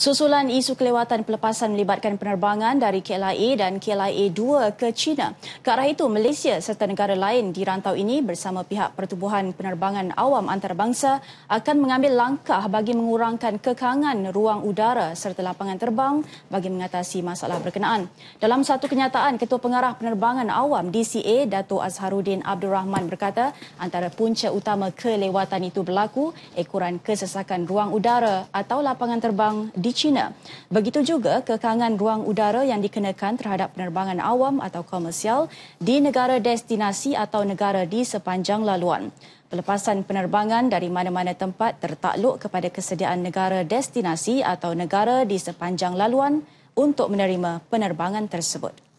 susulan isu kelewatan pelepasan melibatkan penerbangan dari KLIA dan KLIA 2 ke China. Ke arah itu, Malaysia serta negara lain di rantau ini bersama pihak Pertubuhan Penerbangan Awam Antarabangsa akan mengambil langkah bagi mengurangkan kekangan ruang udara serta lapangan terbang bagi mengatasi masalah berkenaan. Dalam satu kenyataan, Ketua Pengarah Penerbangan Awam DCA Dato Azharuddin Abdul Rahman berkata antara punca utama kelewatan itu berlaku ekoran kesesakan ruang udara atau lapangan terbang di di China. Begitu juga kekangan ruang udara yang dikenakan terhadap penerbangan awam atau komersial di negara destinasi atau negara di sepanjang laluan. Pelepasan penerbangan dari mana-mana tempat tertakluk kepada kesediaan negara destinasi atau negara di sepanjang laluan untuk menerima penerbangan tersebut.